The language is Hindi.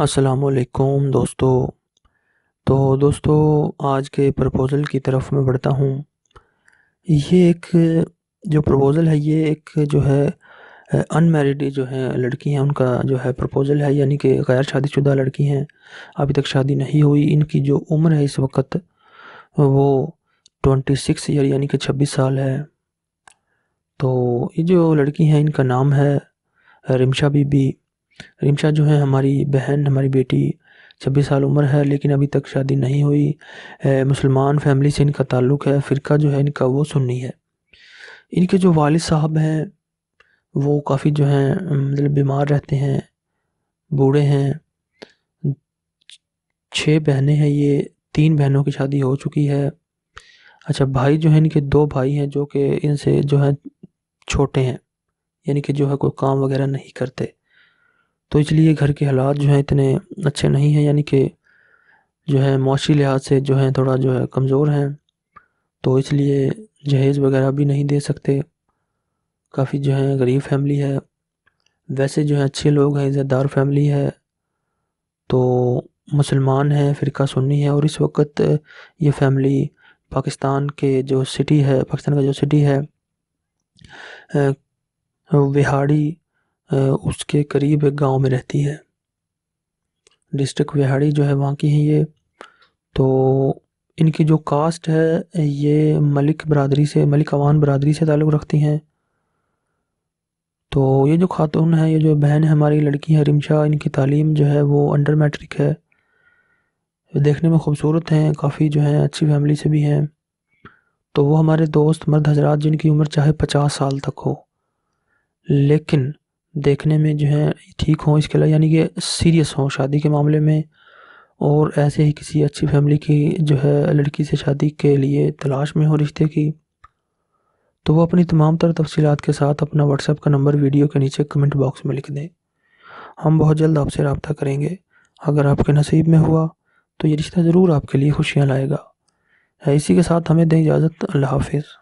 असलकुम दोस्तों तो दोस्तों आज के प्रपोज़ल की तरफ मैं बढ़ता हूँ ये एक जो प्रपोज़ल है ये एक जो है अनमेरिड जो है लड़की हैं उनका जो है प्रपोज़ल है यानी कि गैर शादीशुदा लड़की हैं अभी तक शादी नहीं हुई इनकी जो उम्र है इस वक्त वो ट्वेंटी सिक्स ईयर यानी कि छब्बीस साल है तो ये जो लड़की हैं इनका नाम है रिमशा बीबी रिमशा जो है हमारी बहन हमारी बेटी छब्बीस साल उम्र है लेकिन अभी तक शादी नहीं हुई मुसलमान फैमिली से इनका ताल्लुक़ है फ़िरका जो है इनका वो सुन्नी है इनके जो वाल साहब हैं वो काफ़ी जो हैं मतलब बीमार रहते हैं बूढ़े हैं छः बहनें हैं ये तीन बहनों की शादी हो चुकी है अच्छा भाई जो है इनके दो भाई हैं जो कि इनसे जो है छोटे हैं यानी कि जो है कोई काम वगैरह नहीं करते तो इसलिए घर के हालात जो हैं इतने अच्छे नहीं हैं यानी कि जो है मुआशी लिहाज से जो है थोड़ा जो है कमज़ोर हैं तो इसलिए जहेज़ वगैरह भी नहीं दे सकते काफ़ी जो है गरीब फैमिली है वैसे जो है अच्छे लोग हैं इज़्ज़तदार फैमिली है तो मुसलमान है फ़िरका सुन्नी है और इस वक्त ये फैमिली पाकिस्तान के जो सिटी है पाकिस्तान का जो सिटी है विहाड़ी उसके करीब एक गांव में रहती है डिस्ट्रिक्ट विहाड़ी जो है वहाँ की हैं ये तो इनकी जो कास्ट है ये मलिक बरदरी से मलिक अवान बरदरी से ताल्लुक़ रखती हैं तो ये जो खातून है ये जो बहन है हमारी लड़की है रिमशा इनकी तालीम जो है वो अंडर मैट्रिक है देखने में खूबसूरत हैं काफ़ी जो हैं अच्छी फैमिली से भी हैं तो वो हमारे दोस्त मर्द हजरात जिनकी उम्र चाहे पचास साल तक हो लेकिन देखने में जो है ठीक हों इसके अलावा यानी कि सीरियस हों शादी के मामले में और ऐसे ही किसी अच्छी फैमिली की जो है लड़की से शादी के लिए तलाश में हो रिश्ते की तो वो अपनी तमाम तर तफसीत के साथ अपना व्हाट्सएप का नंबर वीडियो के नीचे कमेंट बॉक्स में लिख दें हम बहुत जल्द आपसे रबता करेंगे अगर आपके नसीब में हुआ तो ये रिश्ता ज़रूर आपके लिए खुशियाँ लाएगा इसी के साथ हमें दें इजाज़त अल्लाह हाफिज़